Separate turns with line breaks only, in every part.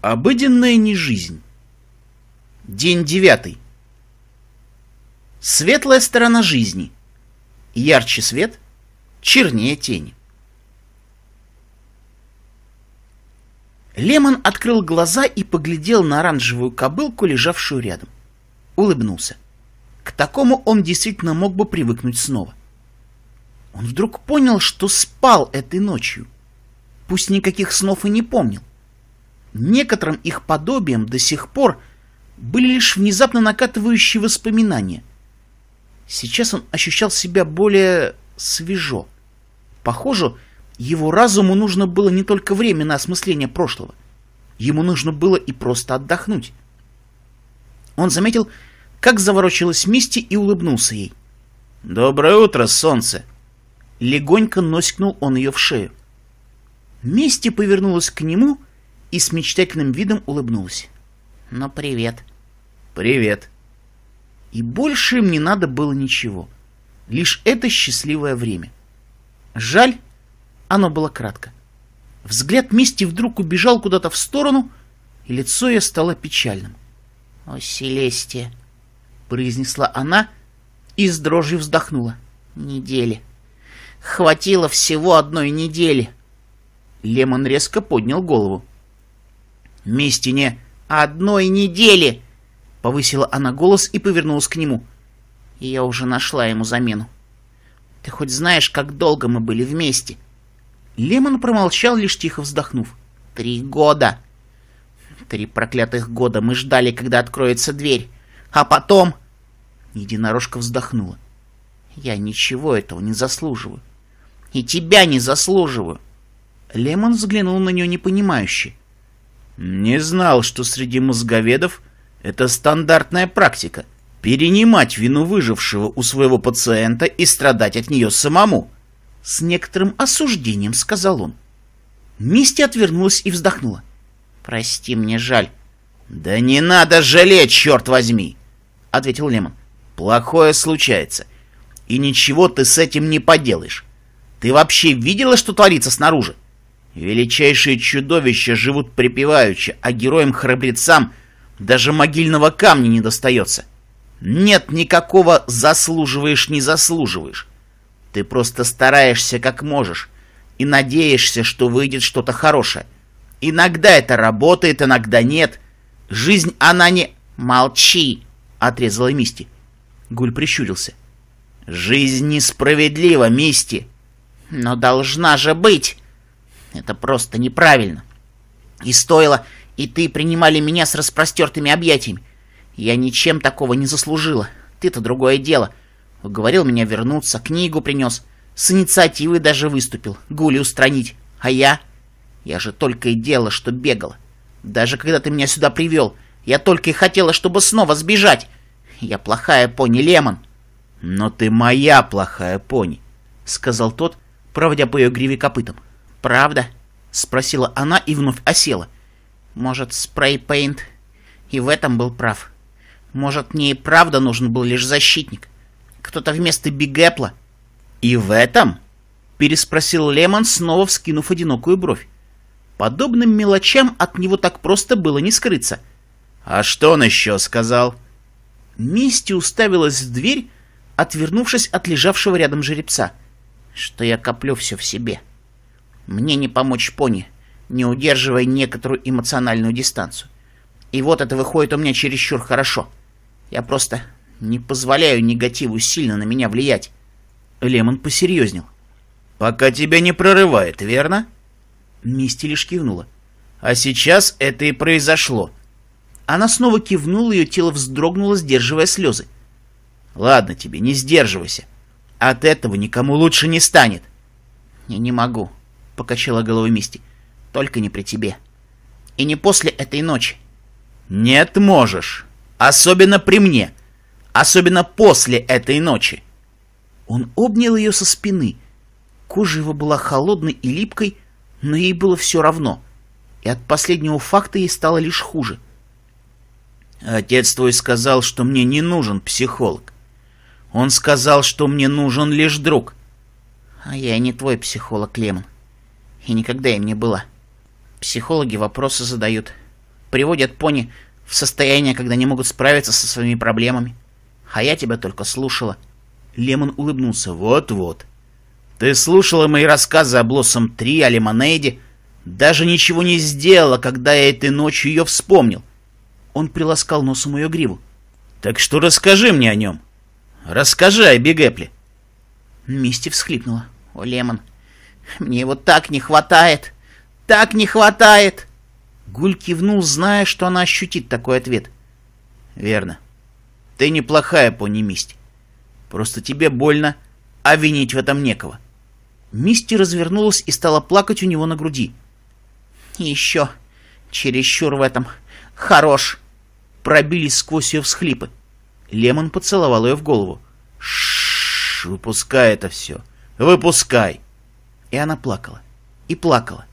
Обыденная не жизнь. День девятый. Светлая сторона жизни. Ярче свет, чернее тени. Лемон открыл глаза и поглядел на оранжевую кобылку, лежавшую рядом. Улыбнулся. К такому он действительно мог бы привыкнуть снова. Он вдруг понял, что спал этой ночью. Пусть никаких снов и не помнил. Некоторым их подобием до сих пор были лишь внезапно накатывающие воспоминания. Сейчас он ощущал себя более свежо. Похоже, его разуму нужно было не только время на осмысление прошлого. Ему нужно было и просто отдохнуть. Он заметил, как заворочилась Мисти и улыбнулся ей. «Доброе утро, солнце!» Легонько носкнул он ее в шею. Мисти повернулась к нему и с мечтательным видом улыбнулся. «Ну, привет». «Привет». И больше им не надо было ничего. Лишь это счастливое время. Жаль, оно было кратко. Взгляд Мисти вдруг убежал куда-то в сторону, и лицо ее стало печальным. «О, Селестия!» — произнесла она и с дрожью вздохнула. «Недели! Хватило всего одной недели!» Лемон резко поднял голову вместе не а одной недели!» Повысила она голос и повернулась к нему. я уже нашла ему замену. «Ты хоть знаешь, как долго мы были вместе?» Лемон промолчал, лишь тихо вздохнув. «Три года!» «Три проклятых года мы ждали, когда откроется дверь. А потом...» Единорожка вздохнула. «Я ничего этого не заслуживаю. И тебя не заслуживаю!» Лемон взглянул на нее непонимающе. Не знал, что среди мозговедов это стандартная практика – перенимать вину выжившего у своего пациента и страдать от нее самому. С некоторым осуждением сказал он. Мисти отвернулась и вздохнула. «Прости, мне жаль». «Да не надо жалеть, черт возьми!» — ответил Лемон. «Плохое случается, и ничего ты с этим не поделаешь. Ты вообще видела, что творится снаружи?» Величайшие чудовища живут припеваючи, а героям-храбрецам даже могильного камня не достается. Нет никакого «заслуживаешь, не заслуживаешь». Ты просто стараешься как можешь и надеешься, что выйдет что-то хорошее. Иногда это работает, иногда нет. Жизнь она не... «Молчи!» — отрезала Мисти. Гуль прищурился. «Жизнь несправедлива, Мисти!» «Но должна же быть!» Это просто неправильно. И стоило, и ты принимали меня с распростертыми объятиями. Я ничем такого не заслужила. Ты-то другое дело. Уговорил меня вернуться, книгу принес. С инициативы даже выступил. Гули устранить. А я? Я же только и делала, что бегала. Даже когда ты меня сюда привел, я только и хотела, чтобы снова сбежать. Я плохая пони Лемон. Но ты моя плохая пони, — сказал тот, проводя по ее гриве копытом. «Правда?» — спросила она и вновь осела. «Может, спрей-пейнт?» И в этом был прав. Может, мне и правда нужен был лишь защитник. Кто-то вместо Бигэпла. «И в этом?» — переспросил Лемон, снова вскинув одинокую бровь. Подобным мелочам от него так просто было не скрыться. «А что он еще сказал?» Мисти уставилась в дверь, отвернувшись от лежавшего рядом жеребца. «Что я коплю все в себе?» Мне не помочь пони, не удерживая некоторую эмоциональную дистанцию. И вот это выходит у меня чересчур хорошо. Я просто не позволяю негативу сильно на меня влиять. Лемон посерьезнел. «Пока тебя не прорывает, верно?» Мисти лишь кивнула. «А сейчас это и произошло». Она снова кивнула, ее тело вздрогнуло, сдерживая слезы. «Ладно тебе, не сдерживайся. От этого никому лучше не станет». «Я не могу покачала головой Мисти. Только не при тебе. И не после этой ночи. Нет, можешь. Особенно при мне. Особенно после этой ночи. Он обнял ее со спины. Кожа его была холодной и липкой, но ей было все равно. И от последнего факта ей стало лишь хуже. Отец твой сказал, что мне не нужен психолог. Он сказал, что мне нужен лишь друг. А я не твой психолог, Лемон и никогда им не было. Психологи вопросы задают, приводят пони в состояние, когда не могут справиться со своими проблемами. А я тебя только слушала. Лемон улыбнулся. Вот-вот. Ты слушала мои рассказы о Блоссом-3, о Лимонейде. Даже ничего не сделала, когда я этой ночью ее вспомнил. Он приласкал носом ее гриву. Так что расскажи мне о нем. Расскажи о Бигепле. Мисти всхлипнула. О, Лемон, мне его так не хватает! Так не хватает!» Гуль кивнул, зная, что она ощутит такой ответ. «Верно. Ты неплохая понимисть. Просто тебе больно, а винить в этом некого». Мисти развернулась и стала плакать у него на груди. «Еще. Чересчур в этом. Хорош!» Пробились сквозь ее всхлипы. Лемон поцеловал ее в голову. «Шшш, выпускай это все. Выпускай!» И она плакала. И плакала.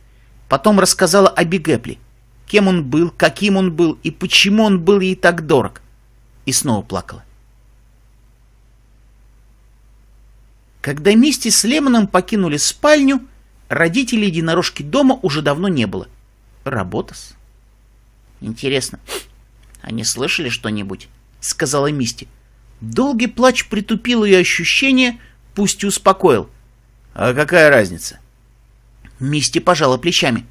Потом рассказала о Бигепли. Кем он был, каким он был и почему он был ей так дорог. И снова плакала. Когда Мисти с Лемоном покинули спальню, родителей единорожки дома уже давно не было. Работас. Интересно, они слышали что-нибудь? Сказала Мисти. Долгий плач притупил ее ощущение, пусть и успокоил. «А какая разница?» Мисти пожала плечами.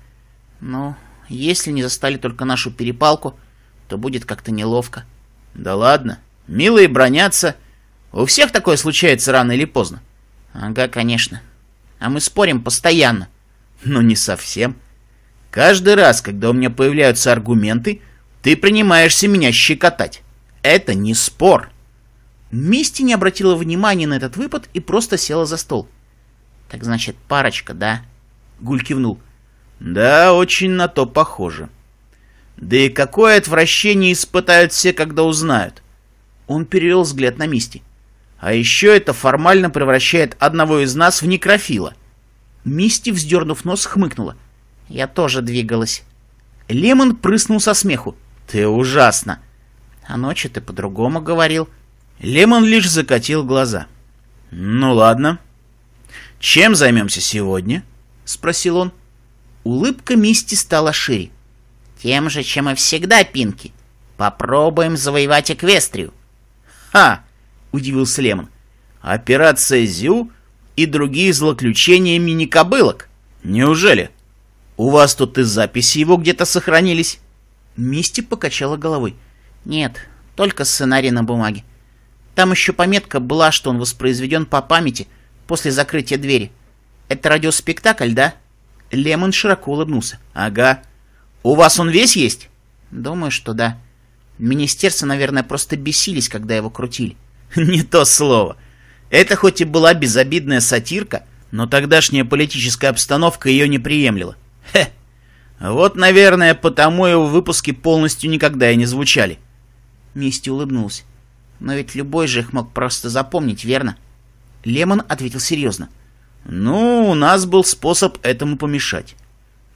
«Ну, если не застали только нашу перепалку, то будет как-то неловко». «Да ладно, милые бронятся. У всех такое случается рано или поздно». «Ага, конечно. А мы спорим постоянно». «Ну, не совсем. Каждый раз, когда у меня появляются аргументы, ты принимаешься меня щекотать. Это не спор». Мисти не обратила внимания на этот выпад и просто села за стол. «Так значит, парочка, да?» Гуль кивнул. «Да, очень на то похоже. Да и какое отвращение испытают все, когда узнают?» Он перевел взгляд на Мисти. «А еще это формально превращает одного из нас в некрофила». Мисти, вздернув нос, хмыкнула. «Я тоже двигалась». Лемон прыснул со смеху. «Ты ужасно!» «А ночью ты по-другому говорил». Лемон лишь закатил глаза. «Ну ладно», «Чем займемся сегодня?» — спросил он. Улыбка Мисти стала шире. «Тем же, чем и всегда, Пинки. Попробуем завоевать Эквестрию». «Ха!» — удивился Лемон. «Операция Зю и другие злоключения мини-кобылок. Неужели? У вас тут и записи его где-то сохранились?» Мисти покачала головой. «Нет, только сценарий на бумаге. Там еще пометка была, что он воспроизведен по памяти — после закрытия двери. Это радиоспектакль, да?» Лемон широко улыбнулся. «Ага. У вас он весь есть?» «Думаю, что да. Министерство, наверное, просто бесились, когда его крутили». «Не то слово. Это хоть и была безобидная сатирка, но тогдашняя политическая обстановка ее не приемлила. Хе. Вот, наверное, потому его выпуски полностью никогда и не звучали». Мисти улыбнулся. «Но ведь любой же их мог просто запомнить, верно?» Лемон ответил серьезно. «Ну, у нас был способ этому помешать.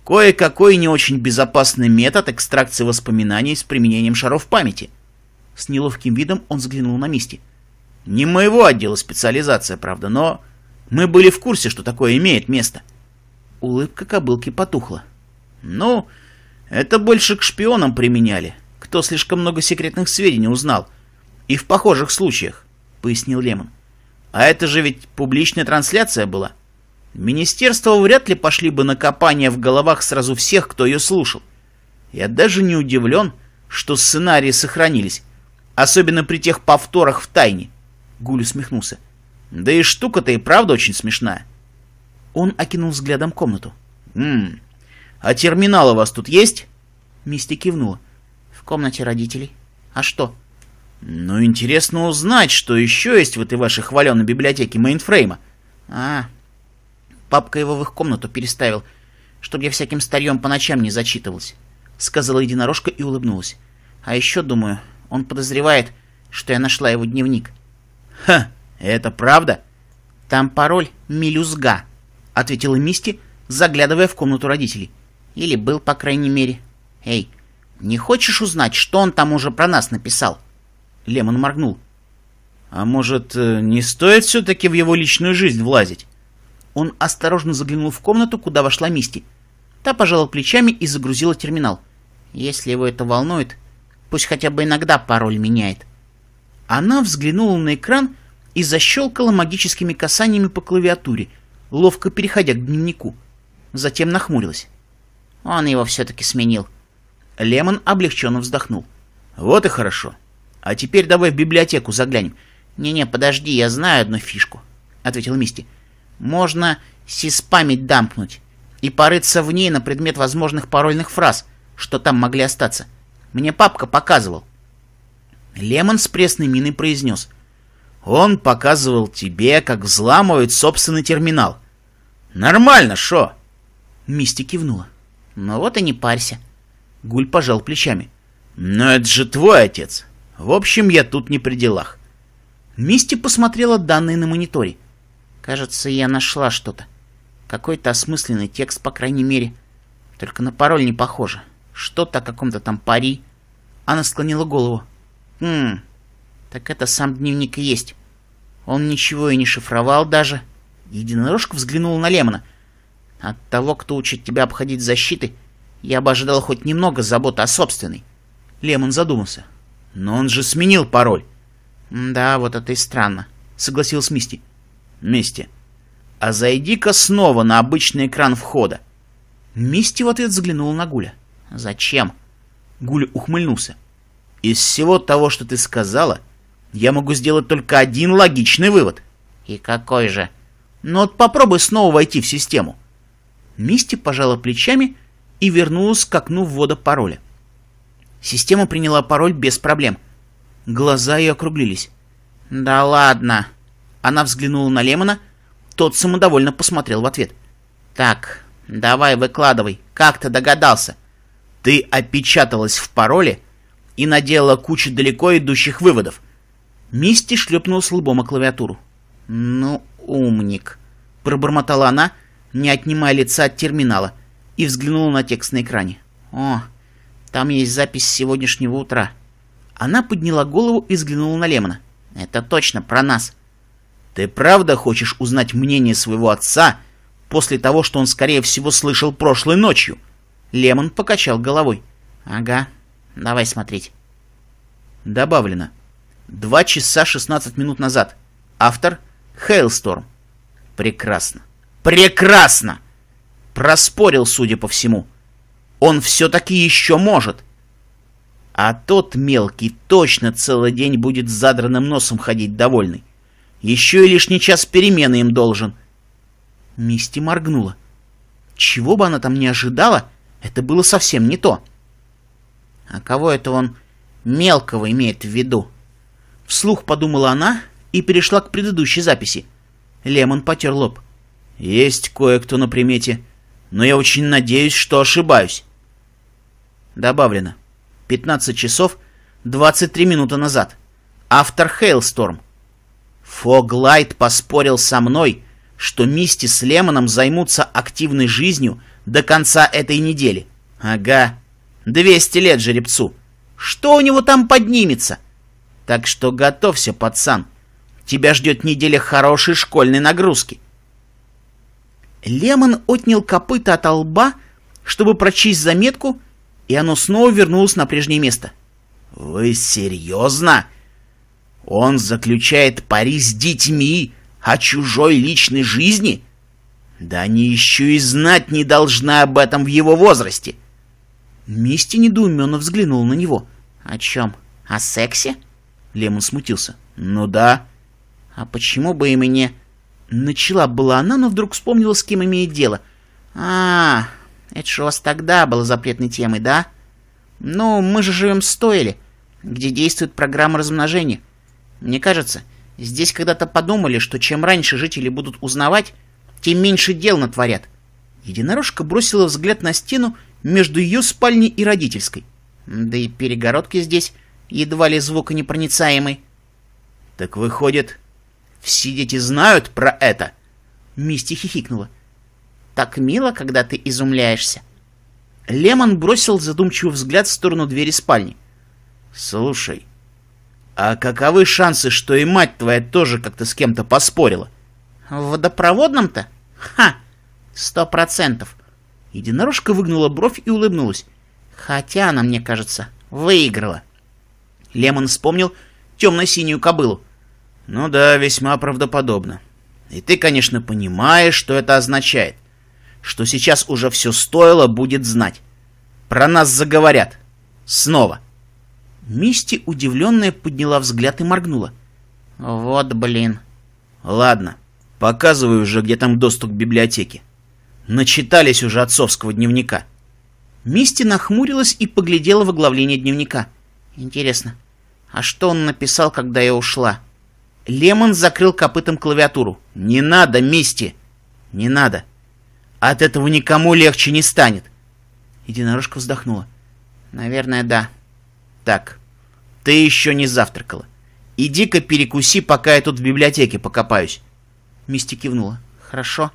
Кое-какой не очень безопасный метод экстракции воспоминаний с применением шаров памяти». С неловким видом он взглянул на Мисти. «Не моего отдела специализация, правда, но мы были в курсе, что такое имеет место». Улыбка кобылки потухла. «Ну, это больше к шпионам применяли, кто слишком много секретных сведений узнал. И в похожих случаях», — пояснил Лемон. А это же ведь публичная трансляция была. Министерство вряд ли пошли бы на копание в головах сразу всех, кто ее слушал. Я даже не удивлен, что сценарии сохранились. Особенно при тех повторах в тайне. Гуль усмехнулся. Да и штука-то и правда очень смешная. Он окинул взглядом комнату. «Ммм, а терминал у вас тут есть?» Мисти кивнула. «В комнате родителей. А что?» «Ну, интересно узнать, что еще есть в этой вашей хваленой библиотеке мейнфрейма». «А, папка его в их комнату переставил, чтобы я всяким старьем по ночам не зачитывалась», — сказала единорожка и улыбнулась. «А еще, думаю, он подозревает, что я нашла его дневник». «Ха, это правда?» «Там пароль «Мелюзга», — ответила Мисти, заглядывая в комнату родителей. «Или был, по крайней мере. Эй, не хочешь узнать, что он там уже про нас написал?» Лемон моргнул. «А может, э, не стоит все-таки в его личную жизнь влазить?» Он осторожно заглянул в комнату, куда вошла Мисти. Та пожала плечами и загрузила терминал. «Если его это волнует, пусть хотя бы иногда пароль меняет». Она взглянула на экран и защелкала магическими касаниями по клавиатуре, ловко переходя к дневнику. Затем нахмурилась. «Он его все-таки сменил». Лемон облегченно вздохнул. «Вот и хорошо». А теперь давай в библиотеку заглянем. Не-не, подожди, я знаю одну фишку, ответил Мисти. Можно сиспамить дампнуть и порыться в ней на предмет возможных парольных фраз, что там могли остаться. Мне папка показывал. Лемон с пресной миной произнес. Он показывал тебе, как взламывают собственный терминал. Нормально, шо? Мисти кивнула. Ну вот и не парься. Гуль пожал плечами. Но это же твой отец. В общем, я тут не при делах. Мисти посмотрела данные на мониторе. Кажется, я нашла что-то. Какой-то осмысленный текст, по крайней мере. Только на пароль не похоже. Что-то о каком-то там пари. Она склонила голову. Хм, так это сам дневник и есть. Он ничего и не шифровал даже. Единорожка взглянула на Лемона. От того, кто учит тебя обходить защиты, я бы ожидал хоть немного заботы о собственной. Лемон задумался но он же сменил пароль. Да, вот это и странно, согласился Мисти. Мисти, а зайди-ка снова на обычный экран входа. Мисти в ответ заглянул на Гуля. Зачем? Гуля ухмыльнулся. Из всего того, что ты сказала, я могу сделать только один логичный вывод. И какой же? Ну вот попробуй снова войти в систему. Мисти пожала плечами и вернулась к окну ввода пароля. Система приняла пароль без проблем. Глаза ее округлились. «Да ладно!» Она взглянула на Лемона, тот самодовольно посмотрел в ответ. «Так, давай выкладывай, как ты догадался?» «Ты опечаталась в пароле и наделала кучу далеко идущих выводов». Мисти шлепнул с лбом о клавиатуру. «Ну, умник», — пробормотала она, не отнимая лица от терминала, и взглянула на текст на экране. «О, там есть запись сегодняшнего утра». Она подняла голову и взглянула на Лемона. «Это точно про нас». «Ты правда хочешь узнать мнение своего отца после того, что он, скорее всего, слышал прошлой ночью?» Лемон покачал головой. «Ага, давай смотреть». Добавлено. Два часа шестнадцать минут назад. Автор — Хейлсторм. Прекрасно. Прекрасно! Проспорил, судя по всему. Он все-таки еще может. А тот мелкий точно целый день будет с задранным носом ходить довольный. Еще и лишний час перемены им должен. Мисти моргнула. Чего бы она там не ожидала, это было совсем не то. А кого это он мелкого имеет в виду? Вслух подумала она и перешла к предыдущей записи. Лемон потер лоб. Есть кое-кто на примете, но я очень надеюсь, что ошибаюсь. Добавлено. 15 часов 23 минуты назад. Автор Хейлсторм. Фоглайт поспорил со мной, что Мисти с Лемоном займутся активной жизнью до конца этой недели. Ага. 200 лет жеребцу. Что у него там поднимется? Так что готовься, пацан. Тебя ждет неделя хорошей школьной нагрузки. Лемон отнял копыта от лба, чтобы прочесть заметку, и оно снова вернулось на прежнее место. «Вы серьезно? Он заключает пари с детьми о чужой личной жизни? Да они еще и знать не должны об этом в его возрасте!» Мисти недоуменно взглянул на него. «О чем? О сексе?» Лемон смутился. «Ну да». «А почему бы и мне...» Начала была она, но вдруг вспомнила, с кем имеет дело. «А, это же у вас тогда было запретной темой, да? Ну, мы же живем в Стойле, где действует программа размножения. Мне кажется, здесь когда-то подумали, что чем раньше жители будут узнавать, тем меньше дел натворят. Единорожка бросила взгляд на стену между ее спальней и родительской. Да и перегородки здесь едва ли звуконепроницаемой. Так выходит, все дети знают про это? Мисти хихикнула. Так мило, когда ты изумляешься. Лемон бросил задумчивый взгляд в сторону двери спальни. «Слушай, а каковы шансы, что и мать твоя тоже как-то с кем-то поспорила?» «В водопроводном-то? Ха! Сто процентов!» Единорожка выгнула бровь и улыбнулась. «Хотя она, мне кажется, выиграла». Лемон вспомнил темно-синюю кобылу. «Ну да, весьма правдоподобно. И ты, конечно, понимаешь, что это означает что сейчас уже все стоило будет знать. Про нас заговорят. Снова. Мисти удивленная подняла взгляд и моргнула. Вот блин. Ладно, показываю уже, где там доступ к библиотеке. Начитались уже отцовского дневника. Мисти нахмурилась и поглядела в оглавление дневника. Интересно, а что он написал, когда я ушла? Лемон закрыл копытом клавиатуру. «Не надо, Мисти! Не надо!» От этого никому легче не станет. Единорожка вздохнула. Наверное, да. Так, ты еще не завтракала. Иди-ка перекуси, пока я тут в библиотеке покопаюсь. Мисти кивнула. Хорошо.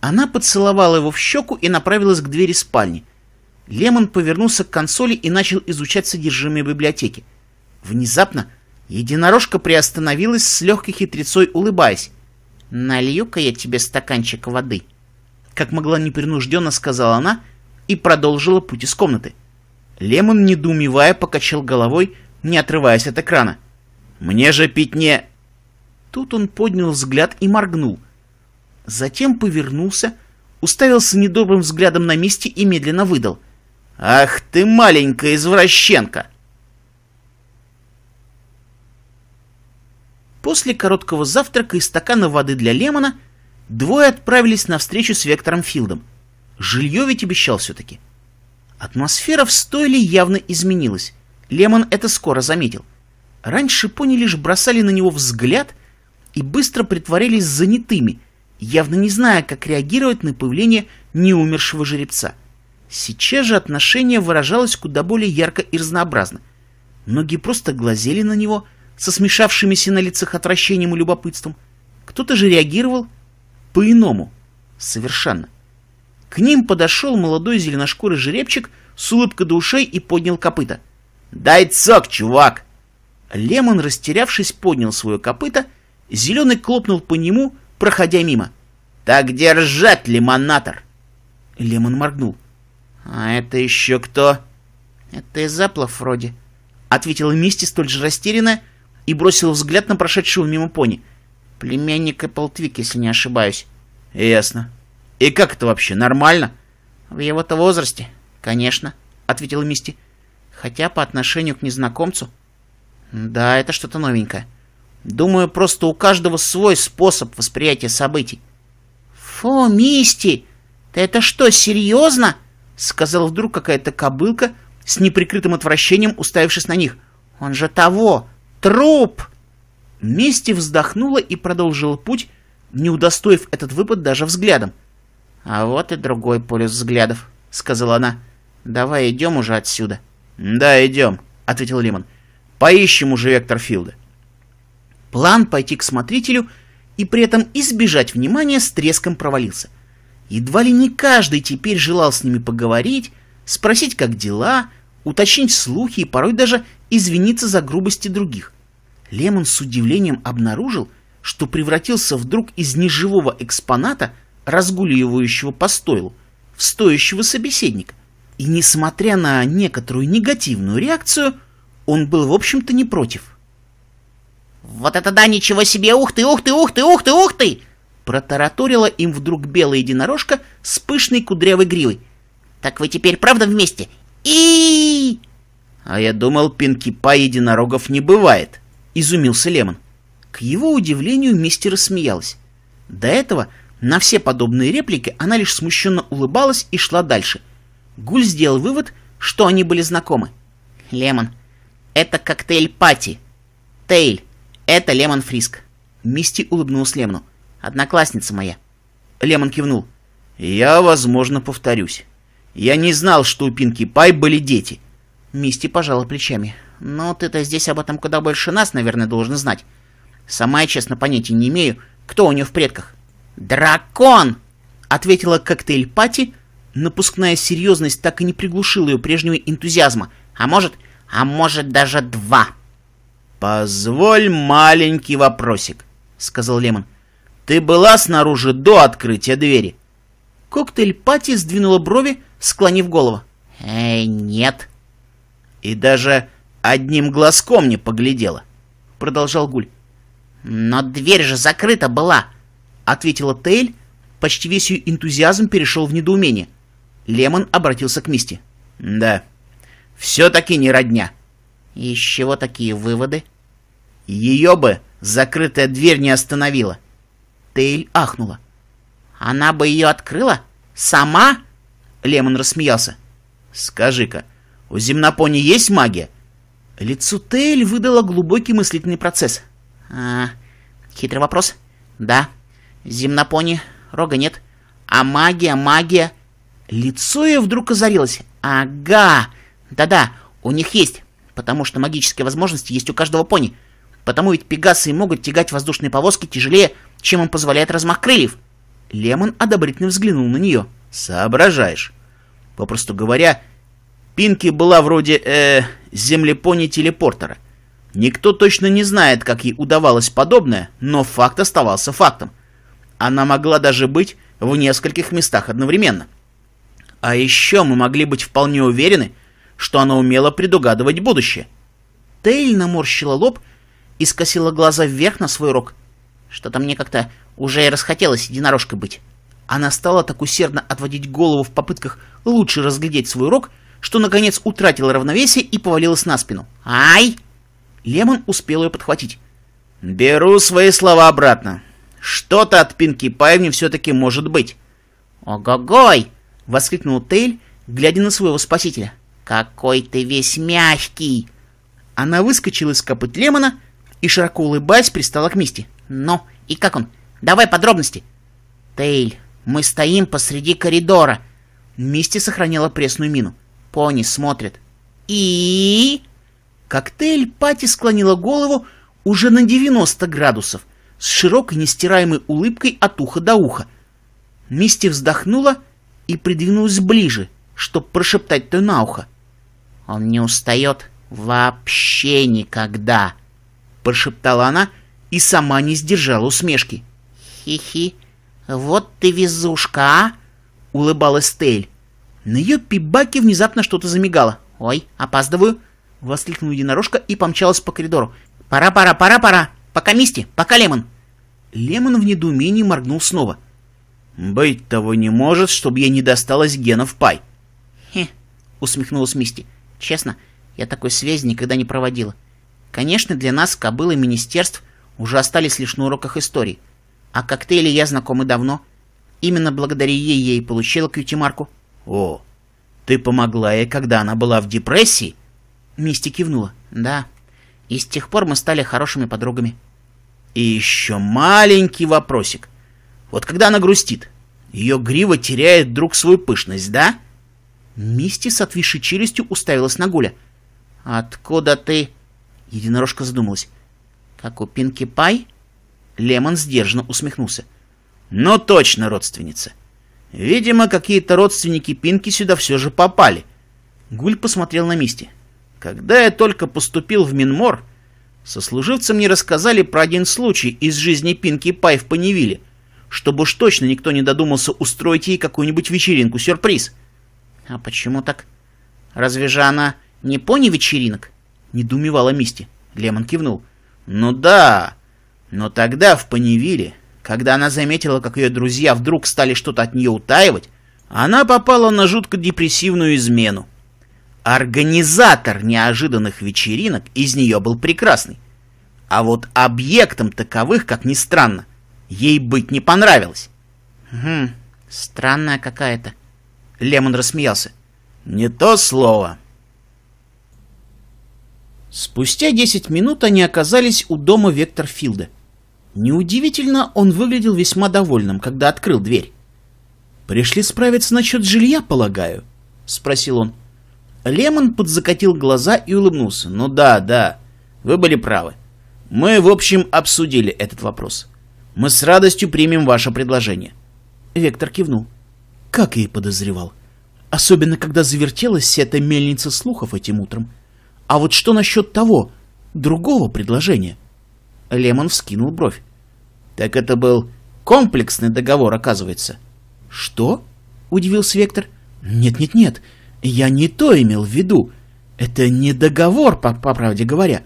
Она поцеловала его в щеку и направилась к двери спальни. Лемон повернулся к консоли и начал изучать содержимое библиотеки. Внезапно единорожка приостановилась с легкой хитрецой, улыбаясь. «Налью-ка я тебе стаканчик воды» как могла непринужденно сказала она и продолжила путь из комнаты. Лемон, недоумевая, покачал головой, не отрываясь от экрана. «Мне же пить не...» Тут он поднял взгляд и моргнул. Затем повернулся, уставился недобрым взглядом на месте и медленно выдал. «Ах ты маленькая извращенка!» После короткого завтрака и стакана воды для Лемона – Двое отправились на встречу с Вектором Филдом. Жилье ведь обещал все-таки. Атмосфера в стойле явно изменилась. Лемон это скоро заметил. Раньше пони лишь бросали на него взгляд и быстро притворялись занятыми, явно не зная, как реагировать на появление неумершего жеребца. Сейчас же отношение выражалось куда более ярко и разнообразно. Многие просто глазели на него со смешавшимися на лицах отвращением и любопытством. Кто-то же реагировал по-иному. Совершенно. К ним подошел молодой зеленошкурый жеребчик с улыбкой до ушей и поднял копыта. «Дай цок, чувак!» Лемон, растерявшись, поднял свое копыто, зеленый клопнул по нему, проходя мимо. «Так держать, лимонатор!» Лемон моргнул. «А это еще кто?» «Это из Эплов вроде», — ответила Мисти столь же растерянно и бросила взгляд на прошедшего мимо пони — Племянник Эпплтвик, если не ошибаюсь. Ясно. И как это вообще, нормально? В его-то возрасте, конечно, ответила Мисти. Хотя по отношению к незнакомцу... Да, это что-то новенькое. Думаю, просто у каждого свой способ восприятия событий. Фу, Мисти, ты это что, серьезно? Сказала вдруг какая-то кобылка с неприкрытым отвращением, уставившись на них. Он же того, труп! Мисти вздохнула и продолжила путь, не удостоив этот выпад даже взглядом. «А вот и другой полюс взглядов», — сказала она. «Давай идем уже отсюда». «Да, идем», — ответил Лимон. «Поищем уже вектор Филда». План пойти к смотрителю и при этом избежать внимания с треском провалился. Едва ли не каждый теперь желал с ними поговорить, спросить, как дела, уточнить слухи и порой даже извиниться за грубости других. Лемон с удивлением обнаружил, что превратился вдруг из неживого экспоната, разгуливающего по стойлу, в стоящего собеседника. И несмотря на некоторую негативную реакцию, он был, в общем-то, не против. «Вот это да, ничего себе! Ух ты, ух ты, ух ты, ух ты, ух ты!» Протараторила им вдруг белая единорожка с пышной кудрявой гривой. «Так вы теперь правда вместе? и А я думал, пинки-па единорогов не бывает изумился Лемон. К его удивлению Мисти рассмеялась. До этого на все подобные реплики она лишь смущенно улыбалась и шла дальше. Гуль сделал вывод, что они были знакомы. «Лемон, это коктейль Пати. Тейль, это Лемон Фриск». Мисти улыбнулась Лемону. «Одноклассница моя». Лемон кивнул. «Я, возможно, повторюсь. Я не знал, что у Пинки Пай были дети». Мисти пожала плечами но ты-то здесь об этом куда больше нас, наверное, должен знать. Сама я, честно, понятия не имею, кто у нее в предках. «Дракон!» — ответила коктейль Пати. Напускная серьезность так и не приглушила ее прежнего энтузиазма. А может, а может даже два. «Позволь маленький вопросик», — сказал Лемон. «Ты была снаружи до открытия двери?» Коктейль Пати сдвинула брови, склонив голову. «Эй, нет». «И даже «Одним глазком не поглядела», — продолжал Гуль. «Но дверь же закрыта была», — ответила Тейль. Почти весь ее энтузиазм перешел в недоумение. Лемон обратился к Мисти. «Да, все-таки не родня». «Из чего такие выводы?» «Ее бы закрытая дверь не остановила». Тейль ахнула. «Она бы ее открыла? Сама?» Лемон рассмеялся. «Скажи-ка, у земнопони есть магия?» Лицо Тейль выдало глубокий мыслительный процесс. А, хитрый вопрос. Да. Земнопони, рога нет. А магия, магия... Лицо ее вдруг озарилось. Ага. Да-да, у них есть. Потому что магические возможности есть у каждого пони. Потому ведь пегасы могут тягать воздушные повозки тяжелее, чем им позволяет размах крыльев. Лемон одобрительно взглянул на нее. Соображаешь. Попросту говоря, Пинки была вроде, э, землепони-телепортера. Никто точно не знает, как ей удавалось подобное, но факт оставался фактом. Она могла даже быть в нескольких местах одновременно. А еще мы могли быть вполне уверены, что она умела предугадывать будущее. Тейль наморщила лоб и скосила глаза вверх на свой рог. Что-то мне как-то уже и расхотелось единорожкой быть. Она стала так усердно отводить голову в попытках лучше разглядеть свой рог, что наконец утратила равновесие и повалилась на спину. «Ай!» Лемон успел ее подхватить. «Беру свои слова обратно. Что-то от Пинки Пай мне все-таки может быть». «Ого-гой!» — воскликнул Тейль, глядя на своего спасителя. «Какой ты весь мягкий!» Она выскочила из копыт Лемона и, широко улыбаясь, пристала к Мисти. «Ну, и как он? Давай подробности!» «Тейль, мы стоим посреди коридора!» Мисти сохранила пресную мину пони смотрит. И... Коктейль Пати склонила голову уже на 90 градусов, с широкой нестираемой улыбкой от уха до уха. Мисти вздохнула и придвинулась ближе, чтобы прошептать то на ухо. «Он не устает вообще никогда!» — прошептала она и сама не сдержала усмешки. «Хи-хи, вот ты везушка, а!» — улыбалась Тейль. На ее пибаке внезапно что-то замигало. «Ой, опаздываю!» — воскликнула единорожка и помчалась по коридору. «Пора, пора, пора, пора! Пока Мисти, пока Лемон!» Лемон в недоумении моргнул снова. «Быть того не может, чтобы ей не досталось генов пай!» «Хе!» — усмехнулась Мисти. «Честно, я такой связи никогда не проводила. Конечно, для нас, кобылы министерств, уже остались лишь на уроках истории. А коктейли я знакомы давно. Именно благодаря ей я и получила кьюти-марку. «О, ты помогла ей, когда она была в депрессии?» Мисти кивнула. «Да. И с тех пор мы стали хорошими подругами». «И еще маленький вопросик. Вот когда она грустит, ее грива теряет вдруг свою пышность, да?» Мисти с отвисшей челюстью уставилась на Гуля. «Откуда ты?» Единорожка задумалась. «Как у Пинки Пай?» Лемон сдержанно усмехнулся. «Ну точно, родственница. Видимо, какие-то родственники Пинки сюда все же попали. Гуль посмотрел на Мисти. Когда я только поступил в Минмор, сослуживцы мне рассказали про один случай из жизни Пинки Пай в Паневиле, чтобы уж точно никто не додумался устроить ей какую-нибудь вечеринку-сюрприз. А почему так? Разве же она не пони вечеринок? Недумевала Мисти. Лемон кивнул. Ну да, но тогда в Паневиле когда она заметила, как ее друзья вдруг стали что-то от нее утаивать, она попала на жутко депрессивную измену. Организатор неожиданных вечеринок из нее был прекрасный. А вот объектом таковых, как ни странно, ей быть не понравилось. «Хм, странная какая-то». Лемон рассмеялся. «Не то слово». Спустя 10 минут они оказались у дома Вектор Филда. Неудивительно, он выглядел весьма довольным, когда открыл дверь. «Пришли справиться насчет жилья, полагаю?» — спросил он. Лемон подзакатил глаза и улыбнулся. «Ну да, да, вы были правы. Мы, в общем, обсудили этот вопрос. Мы с радостью примем ваше предложение». Вектор кивнул. Как и подозревал. Особенно, когда завертелась эта мельница слухов этим утром. А вот что насчет того, другого предложения? Лемон вскинул бровь. Так это был комплексный договор, оказывается. Что? Удивился Вектор. Нет-нет-нет, я не то имел в виду. Это не договор, по, по правде говоря.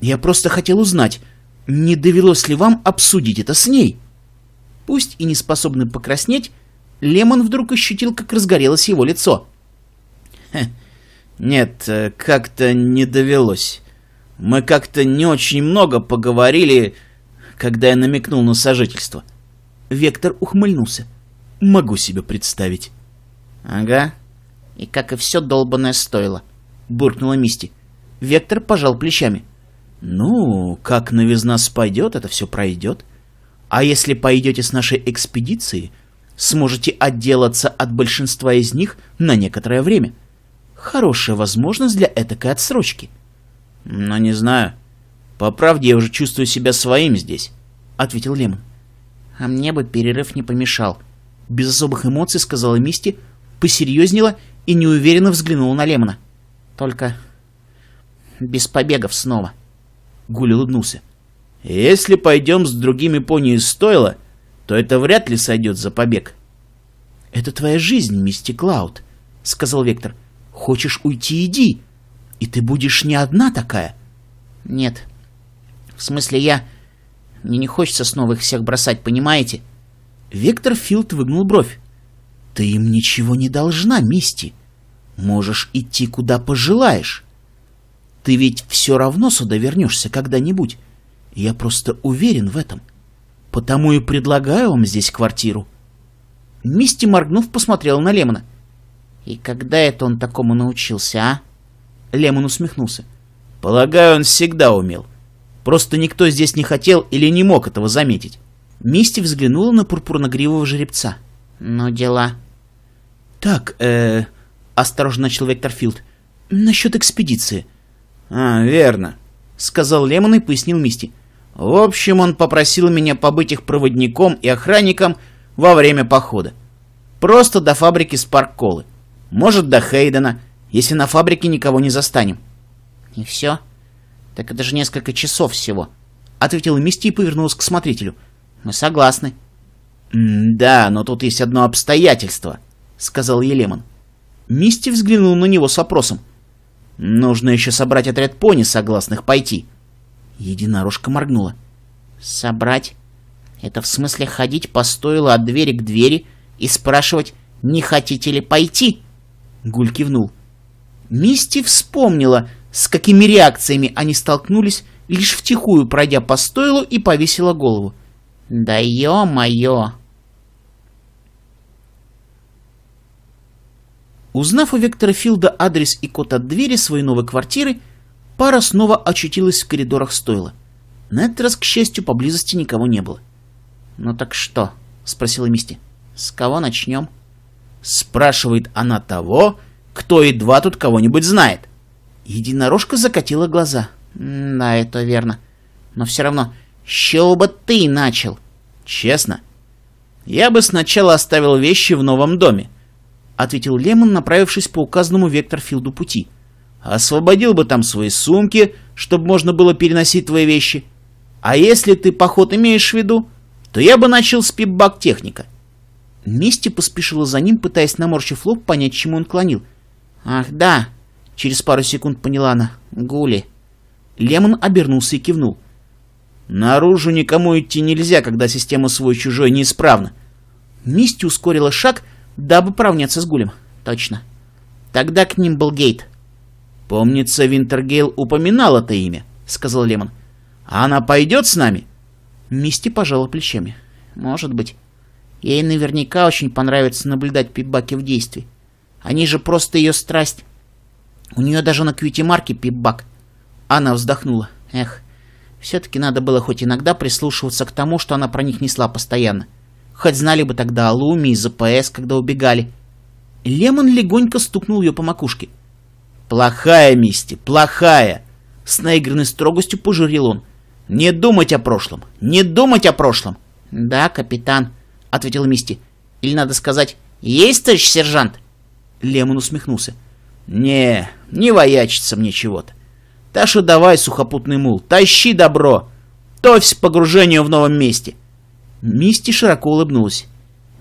Я просто хотел узнать, не довелось ли вам обсудить это с ней? Пусть и не способный покраснеть, Лемон вдруг ощутил, как разгорелось его лицо. Хе, нет, э, как-то не довелось. Мы как-то не очень много поговорили когда я намекнул на сожительство. Вектор ухмыльнулся. Могу себе представить. Ага. И как и все долбанное стоило. Буркнула Мисти. Вектор пожал плечами. Ну, как новизна спадет, это все пройдет. А если пойдете с нашей экспедицией, сможете отделаться от большинства из них на некоторое время. Хорошая возможность для этакой отсрочки. Но не знаю, «По правде я уже чувствую себя своим здесь», — ответил Лемон. «А мне бы перерыв не помешал», — без особых эмоций сказала Мисти, посерьезнела и неуверенно взглянула на Лемона. «Только без побегов снова». Гуль улыбнулся. «Если пойдем с другими пони из стойла, то это вряд ли сойдет за побег». «Это твоя жизнь, Мисти Клауд», — сказал Вектор. «Хочешь уйти — иди, и ты будешь не одна такая». «Нет», в смысле, я... Мне не хочется снова их всех бросать, понимаете?» Вектор Филд выгнул бровь. «Ты им ничего не должна, Мисти. Можешь идти, куда пожелаешь. Ты ведь все равно сюда вернешься когда-нибудь. Я просто уверен в этом. Потому и предлагаю вам здесь квартиру». Мисти, моргнув, посмотрела на Лемона. «И когда это он такому научился, а?» Лемон усмехнулся. «Полагаю, он всегда умел. Просто никто здесь не хотел или не мог этого заметить. Мисти взглянула на пурпурногривого жеребца. «Ну, дела». «Так, э, -э осторожно начал Векторфилд. «Насчет экспедиции». «А, верно», — сказал Лемон и пояснил Мисти. «В общем, он попросил меня побыть их проводником и охранником во время похода. Просто до фабрики Спарколы. Может, до Хейдена, если на фабрике никого не застанем». «И все?» «Так это же несколько часов всего», — ответила Мисти и повернулась к смотрителю. «Мы согласны». «Да, но тут есть одно обстоятельство», — сказал Елемон. Мисти взглянул на него с вопросом. «Нужно еще собрать отряд пони, согласных пойти». Единорожка моргнула. «Собрать? Это в смысле ходить по стойлу от двери к двери и спрашивать, не хотите ли пойти?» Гуль кивнул. Мисти вспомнила, с какими реакциями они столкнулись, лишь втихую пройдя по стойлу и повесила голову. «Да ё-моё!» Узнав у Вектора Филда адрес и код от двери своей новой квартиры, пара снова очутилась в коридорах стойла. На этот раз, к счастью, поблизости никого не было. «Ну так что?» — спросила Мисти. «С кого начнем?» Спрашивает она того, кто едва тут кого-нибудь знает. Единорожка закатила глаза. Да, это верно. Но все равно, с чего бы ты начал? Честно? Я бы сначала оставил вещи в новом доме, ответил Лемон, направившись по указанному векторфилду пути. Освободил бы там свои сумки, чтобы можно было переносить твои вещи. А если ты поход имеешь в виду, то я бы начал с пип-бак техника. Мисти поспешила за ним, пытаясь наморщив лоб понять, чему он клонил. «Ах, да, Через пару секунд поняла она. Гули. Лемон обернулся и кивнул. Наружу никому идти нельзя, когда система свой-чужой неисправна. Мисти ускорила шаг, дабы поравняться с Гулем. Точно. Тогда к ним был Гейт. «Помнится, Винтергейл упоминал это имя», — сказал Лемон. «А «Она пойдет с нами?» Мисти пожала плечами. «Может быть. Ей наверняка очень понравится наблюдать пипбаки в действии. Они же просто ее страсть». У нее даже на квите марке пип-бак. Она вздохнула. Эх, все-таки надо было хоть иногда прислушиваться к тому, что она про них несла постоянно. Хоть знали бы тогда о Луме и ЗПС, когда убегали. Лемон легонько стукнул ее по макушке. «Плохая, Мисти, плохая!» С наигранной строгостью пожурил он. «Не думать о прошлом! Не думать о прошлом!» «Да, капитан», — ответил Мисти. «Или надо сказать, есть товарищ сержант?» Лемон усмехнулся. «Не, не воячится мне чего-то. Таша, давай, сухопутный мул, тащи добро. Товсь к погружению в новом месте». Мисти широко улыбнулась.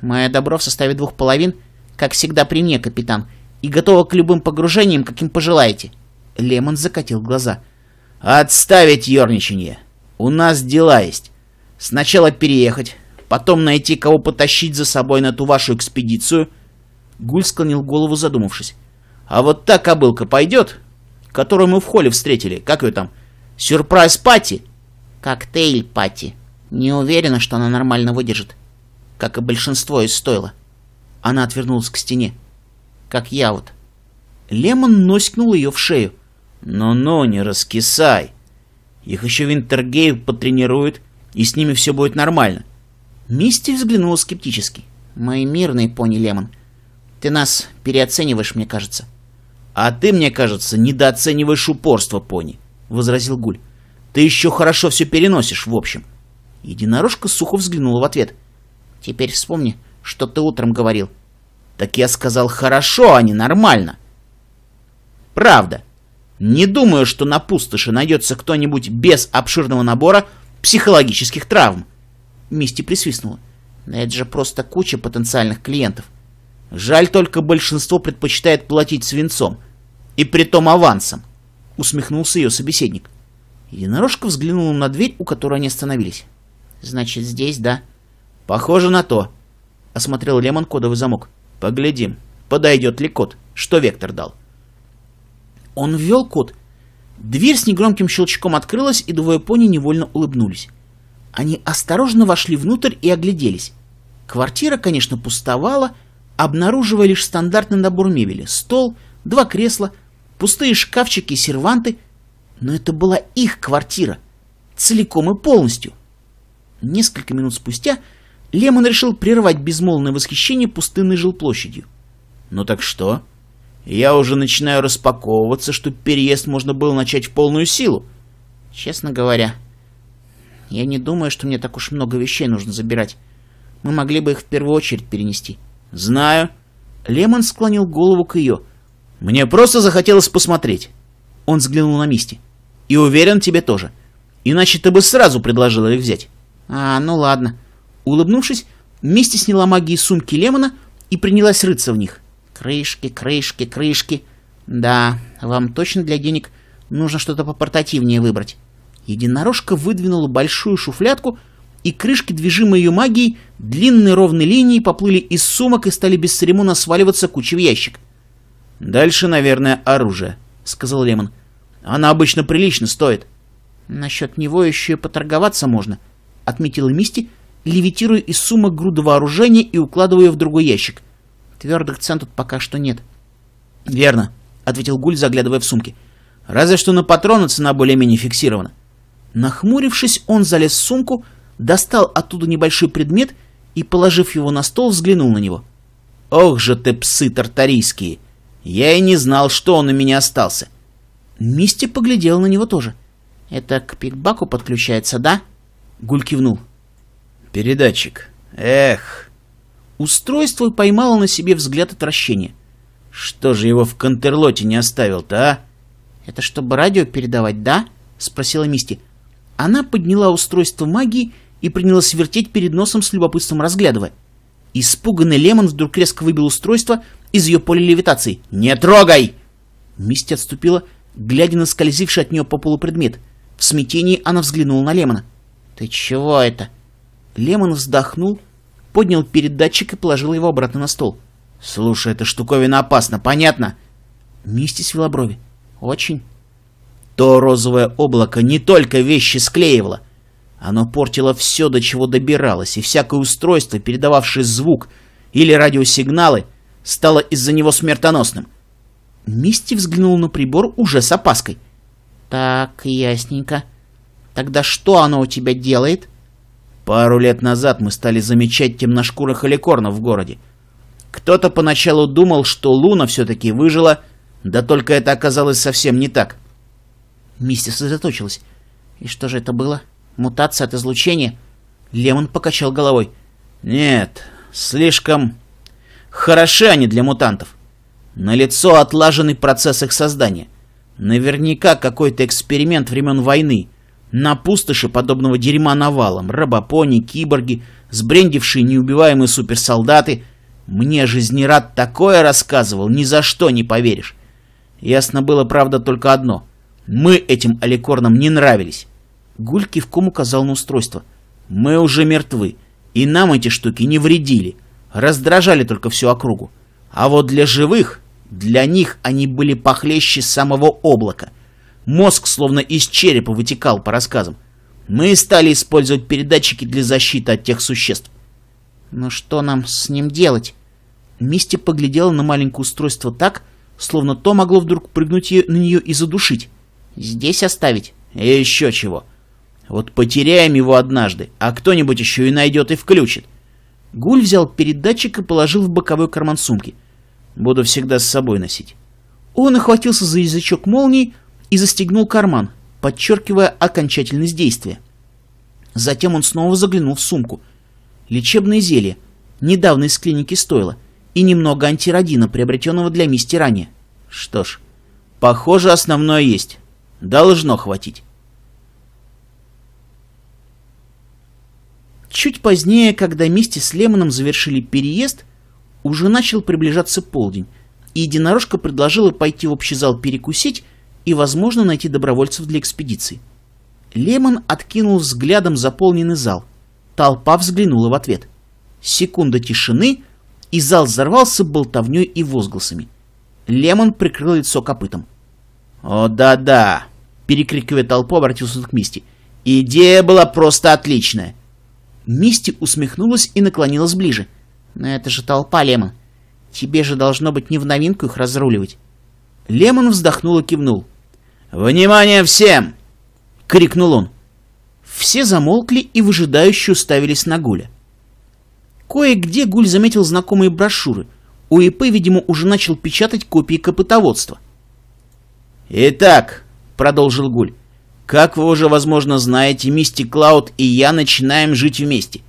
«Мое добро в составе двух половин, как всегда при мне, капитан, и готово к любым погружениям, каким пожелаете». Лемон закатил глаза. «Отставить ерничание! У нас дела есть. Сначала переехать, потом найти, кого потащить за собой на ту вашу экспедицию». Гуль склонил голову, задумавшись. А вот та кобылка пойдет, которую мы в холле встретили, как ее там, сюрприз-пати? Коктейль-пати. Не уверена, что она нормально выдержит, как и большинство из стойла. Она отвернулась к стене, как я вот. Лемон носкнул ее в шею. Но но не раскисай. Их еще Винтергейв потренирует, и с ними все будет нормально». Мисти взглянул скептически. «Мы мирные, пони Лемон. Ты нас переоцениваешь, мне кажется. «А ты, мне кажется, недооцениваешь упорство, пони», — возразил Гуль. «Ты еще хорошо все переносишь, в общем». Единорожка сухо взглянула в ответ. «Теперь вспомни, что ты утром говорил». «Так я сказал хорошо, а не нормально». «Правда. Не думаю, что на пустоши найдется кто-нибудь без обширного набора психологических травм». Мисти присвистнула. «Но это же просто куча потенциальных клиентов». Жаль только большинство предпочитает платить свинцом. И притом авансом. Усмехнулся ее собеседник. Единорожка взглянула на дверь, у которой они остановились. Значит, здесь, да? Похоже на то. Осмотрел Лемон кодовый замок. Поглядим, подойдет ли код, что вектор дал. Он ввел код. Дверь с негромким щелчком открылась, и двое пони невольно улыбнулись. Они осторожно вошли внутрь и огляделись. Квартира, конечно, пустовала, обнаруживая лишь стандартный набор мебели. Стол, два кресла, пустые шкафчики и серванты. Но это была их квартира. Целиком и полностью. Несколько минут спустя Лемон решил прервать безмолвное восхищение пустынной жилплощадью. «Ну так что?» «Я уже начинаю распаковываться, чтобы переезд можно было начать в полную силу». «Честно говоря, я не думаю, что мне так уж много вещей нужно забирать. Мы могли бы их в первую очередь перенести». «Знаю». Лемон склонил голову к ее. «Мне просто захотелось посмотреть». Он взглянул на Мисти. «И уверен, тебе тоже. Иначе ты бы сразу предложила их взять». «А, ну ладно». Улыбнувшись, Мисти сняла магии сумки Лемона и принялась рыться в них. «Крышки, крышки, крышки. Да, вам точно для денег нужно что-то попортативнее выбрать». Единорожка выдвинула большую шуфлядку, и крышки, движимые ее магией, длинной ровной линией поплыли из сумок и стали без бесцеремонно сваливаться кучей в ящик. «Дальше, наверное, оружие», — сказал Лемон. «Она обычно прилично стоит». «Насчет него еще и поторговаться можно», — отметила Мисти, левитируя из сумок груду вооружения и укладывая в другой ящик. «Твердых цен тут пока что нет». «Верно», — ответил Гуль, заглядывая в сумки. «Разве что на патроны цена более-менее фиксирована». Нахмурившись, он залез в сумку, — достал оттуда небольшой предмет и, положив его на стол, взглянул на него. «Ох же ты, псы тартарийские! Я и не знал, что он у меня остался!» Мисти поглядел на него тоже. «Это к пикбаку подключается, да?» Гуль кивнул. «Передатчик. Эх!» Устройство поймало на себе взгляд отвращения. «Что же его в Контерлоте не оставил-то, а?» «Это чтобы радио передавать, да?» — спросила Мисти. Она подняла устройство магии и принялась вертеть перед носом с любопытством разглядывая. Испуганный Лемон вдруг резко выбил устройство из ее поля левитации. «Не трогай!» Мисти отступила, глядя на скользивший от нее по полу предмет. В смятении она взглянула на Лемона. «Ты чего это?» Лемон вздохнул, поднял передатчик и положил его обратно на стол. «Слушай, эта штуковина опасна, понятно?» Мисти свела брови. «Очень». То розовое облако не только вещи склеивало — оно портило все, до чего добиралось, и всякое устройство, передававшее звук или радиосигналы, стало из-за него смертоносным. Мисти взглянул на прибор уже с опаской. «Так, ясненько. Тогда что оно у тебя делает?» «Пару лет назад мы стали замечать темношкурых аликорнов в городе. Кто-то поначалу думал, что Луна все-таки выжила, да только это оказалось совсем не так». Мисти сосредоточилась. «И что же это было?» Мутация от излучения? Лемон покачал головой. Нет, слишком... Хороши они для мутантов. На лицо отлаженный процесс их создания. Наверняка какой-то эксперимент времен войны. На пустоши подобного дерьма навалом. Рабопони, киборги, сбрендившие неубиваемые суперсолдаты. Мне Жизнерад такое рассказывал, ни за что не поверишь. Ясно было, правда, только одно. Мы этим аликорнам не нравились. Гуль кивком указал на устройство. «Мы уже мертвы, и нам эти штуки не вредили, раздражали только всю округу. А вот для живых, для них они были похлеще самого облака. Мозг словно из черепа вытекал по рассказам. Мы стали использовать передатчики для защиты от тех существ». «Но «Ну что нам с ним делать?» Мисти поглядела на маленькое устройство так, словно то могло вдруг прыгнуть на нее и задушить. «Здесь оставить?» «И еще чего!» Вот потеряем его однажды, а кто-нибудь еще и найдет и включит. Гуль взял передатчик и положил в боковой карман сумки. Буду всегда с собой носить. Он охватился за язычок молнии и застегнул карман, подчеркивая окончательность действия. Затем он снова заглянул в сумку. Лечебное зелье, недавно из клиники стоило, и немного антирадина, приобретенного для мисти ранее. Что ж, похоже, основное есть. Должно хватить. Чуть позднее, когда вместе с Лемоном завершили переезд, уже начал приближаться полдень, и единорожка предложила пойти в общий зал перекусить и, возможно, найти добровольцев для экспедиции. Лемон откинул взглядом заполненный зал. Толпа взглянула в ответ. Секунда тишины, и зал взорвался болтовней и возгласами. Лемон прикрыл лицо копытом. «О, да-да!» — перекрикивая толпу, обратился он к Мисти. «Идея была просто отличная! Мисти усмехнулась и наклонилась ближе. «Но это же толпа, Лема. Тебе же должно быть не в новинку их разруливать». Лемон вздохнул и кивнул. «Внимание всем!» — крикнул он. Все замолкли и выжидающе уставились на Гуля. Кое-где Гуль заметил знакомые брошюры. У ИП, видимо, уже начал печатать копии капотоводства. «Итак», — продолжил Гуль, как вы уже, возможно, знаете, Мисти Клауд и я начинаем жить вместе.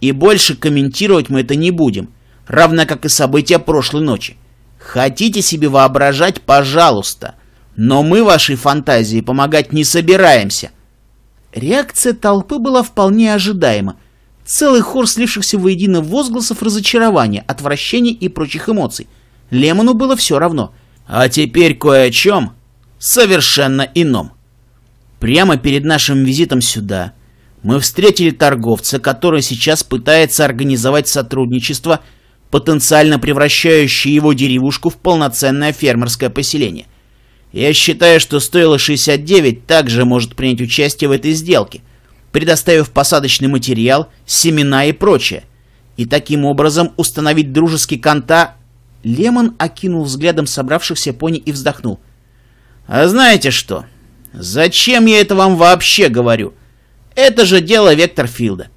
И больше комментировать мы это не будем, равно как и события прошлой ночи. Хотите себе воображать, пожалуйста, но мы вашей фантазии помогать не собираемся. Реакция толпы была вполне ожидаема. Целый хор слившихся воедино возгласов разочарования, отвращения и прочих эмоций. Лемону было все равно. А теперь кое о чем совершенно ином. Прямо перед нашим визитом сюда мы встретили торговца, который сейчас пытается организовать сотрудничество, потенциально превращающее его деревушку в полноценное фермерское поселение. Я считаю, что стоило 69 также может принять участие в этой сделке, предоставив посадочный материал, семена и прочее, и таким образом установить дружеский конта... Лемон окинул взглядом собравшихся пони и вздохнул. «А знаете что?» Зачем я это вам вообще говорю? Это же дело Векторфилда.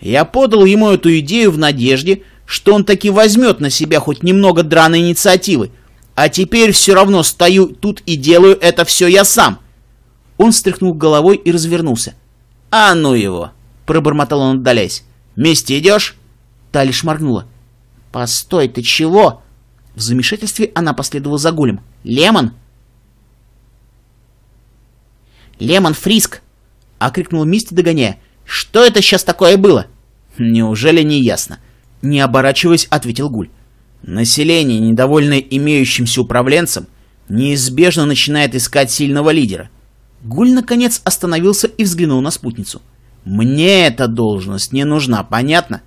Я подал ему эту идею в надежде, что он таки возьмет на себя хоть немного драной инициативы, а теперь все равно стою тут и делаю это все я сам. Он стряхнул головой и развернулся. «А ну его!» — пробормотал он, отдаляясь. «Вместе идешь?» Талиш моргнула. «Постой, ты чего?» В замешательстве она последовала за Гулем. «Лемон?» «Лемон Фриск!» — окрикнул Мисти догоняя. «Что это сейчас такое было?» «Неужели не ясно?» Не оборачиваясь, ответил Гуль. «Население, недовольное имеющимся управленцем, неизбежно начинает искать сильного лидера». Гуль, наконец, остановился и взглянул на спутницу. «Мне эта должность не нужна, понятно?»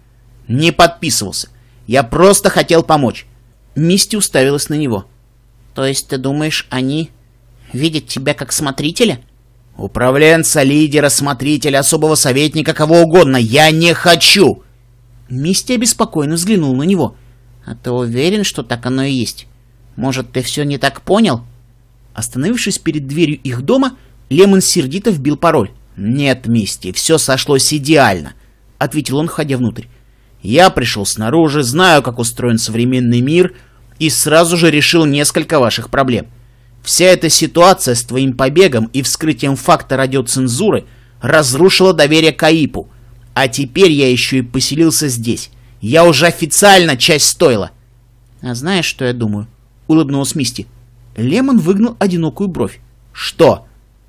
«Не подписывался. Я просто хотел помочь». Мисти уставилась на него. «То есть ты думаешь, они видят тебя как смотрителя?» Управленца, лидера, смотрителя, особого советника, кого угодно. Я не хочу!» Мисти обеспокоенно взглянул на него. «А ты уверен, что так оно и есть? Может, ты все не так понял?» Остановившись перед дверью их дома, Лемон сердито вбил пароль. «Нет, Мисти, все сошлось идеально», — ответил он, входя внутрь. «Я пришел снаружи, знаю, как устроен современный мир, и сразу же решил несколько ваших проблем. Вся эта ситуация с твоим побегом и вскрытием факта радиоцензуры разрушила доверие Каипу, А теперь я еще и поселился здесь. Я уже официально часть стоила. А знаешь, что я думаю? Улыбнулась Мисти. Лемон выгнул одинокую бровь. Что?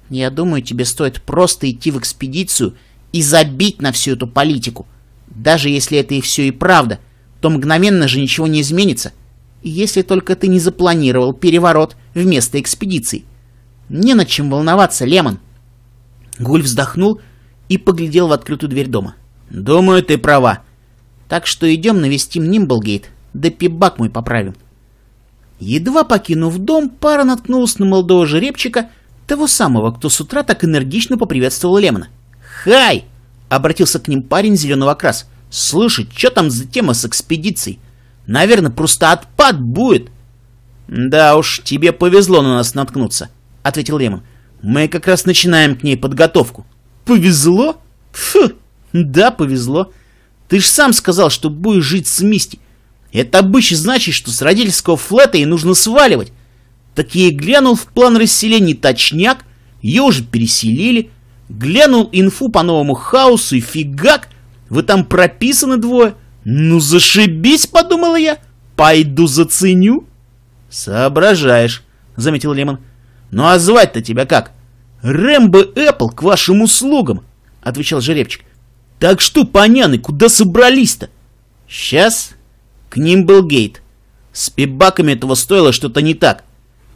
Я думаю, тебе стоит просто идти в экспедицию и забить на всю эту политику. Даже если это и все и правда, то мгновенно же ничего не изменится если только ты не запланировал переворот вместо экспедиции. Не над чем волноваться, Лемон. Гуль вздохнул и поглядел в открытую дверь дома. Думаю, ты права. Так что идем навестим Нимблгейт, да пибак мой поправим. Едва покинув дом, пара наткнулась на молодого жеребчика, того самого, кто с утра так энергично поприветствовал Лемона. «Хай!» — обратился к ним парень зеленого окраса. «Слушай, что там за тема с экспедицией? Наверное, просто отпад будет. Да уж, тебе повезло на нас наткнуться, ответил Лемон. Мы как раз начинаем к ней подготовку. Повезло? Фу, да, повезло. Ты ж сам сказал, что будешь жить с Мисти. Это обычно значит, что с родительского флета ей нужно сваливать. Так я и глянул в план расселения точняк, ее уже переселили, глянул инфу по новому хаосу и фигак, вы там прописаны двое. «Ну зашибись!» — подумала я. «Пойду заценю!» «Соображаешь!» — заметил Лемон. «Ну а звать-то тебя как?» «Рэмбо Эппл к вашим услугам!» — отвечал жеребчик. «Так что, поняны, куда собрались-то?» «Сейчас?» К ним был Гейт. С пибаками этого стоило что-то не так.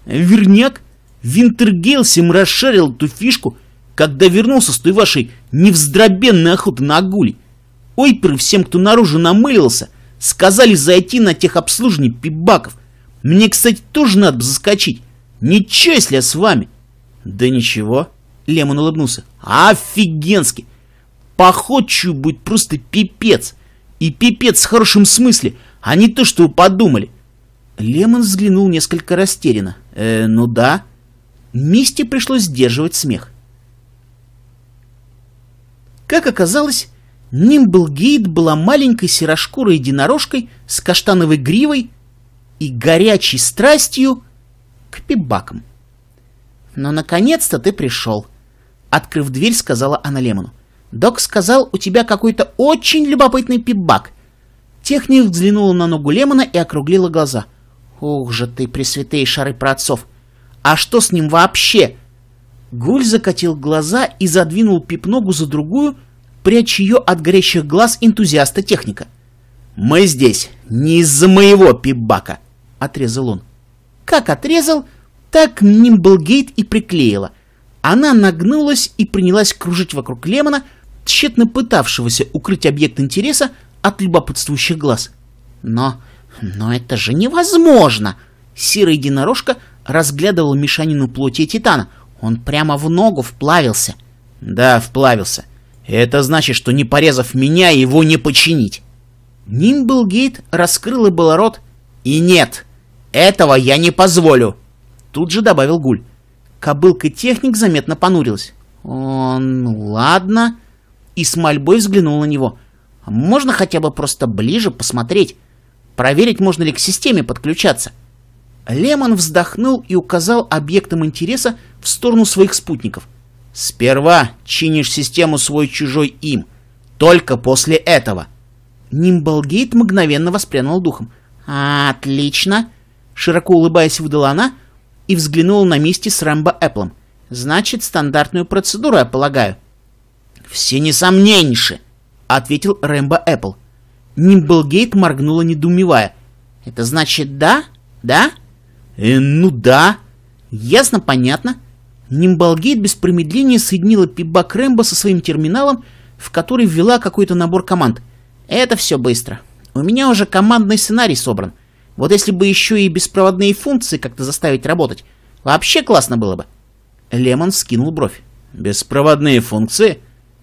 Верняк? Винтергейл расшарил эту фишку, когда вернулся с той вашей невздробенной охоты на агули. Ойперы всем, кто наружу намылился, сказали зайти на техобслуживание пибаков. Мне, кстати, тоже надо бы заскочить. Ничего, если я с вами. Да ничего. Лемон улыбнулся. Офигенски. Поход чую будет просто пипец. И пипец в хорошем смысле, а не то, что вы подумали. Лемон взглянул несколько растерянно. Э, ну да. Мисте пришлось сдерживать смех. Как оказалось, Нимблгейт была маленькой серошкурой единорожкой с каштановой гривой и горячей страстью к пибакам. Но наконец наконец-то ты пришел!» Открыв дверь, сказала она Лемону. «Док сказал, у тебя какой-то очень любопытный пибак». Техник взглянула на ногу Лемона и округлила глаза. «Ух же ты, пресвятые шары праотцов! А что с ним вообще?» Гуль закатил глаза и задвинул пип ногу за другую, прячь ее от горящих глаз энтузиаста техника. «Мы здесь не из-за моего пибака», — отрезал он. Как отрезал, так Нимблгейт и приклеила. Она нагнулась и принялась кружить вокруг Лемона, тщетно пытавшегося укрыть объект интереса от любопытствующих глаз. Но... но это же невозможно! Серая единорожка разглядывала мешанину плоти Титана. Он прямо в ногу вплавился. Да, вплавился. Это значит, что не порезав меня, его не починить. Нимблгейт раскрыл и был рот. И нет, этого я не позволю. Тут же добавил Гуль. Кобылка техник заметно понурилась. Он, ну ладно. И с мольбой взглянул на него. Можно хотя бы просто ближе посмотреть? Проверить, можно ли к системе подключаться. Лемон вздохнул и указал объектом интереса в сторону своих спутников. Сперва чинишь систему свой-чужой им. Только после этого. Нимблгейт мгновенно воспрянул духом. «Отлично!» Широко улыбаясь, выдала она и взглянула на Мисти с Рэмбо Эпплом. «Значит, стандартную процедуру, я полагаю». «Все несомненьше!» — ответил Рэмбо Эппл. Нимблгейт моргнула, недоумевая. «Это значит да? Да?» э, «Ну да». «Ясно, понятно. Нимбалгейт без промедления соединила пибак Рэмбо со своим терминалом, в который ввела какой-то набор команд. Это все быстро. У меня уже командный сценарий собран. Вот если бы еще и беспроводные функции как-то заставить работать, вообще классно было бы. Лемон скинул бровь. Беспроводные функции?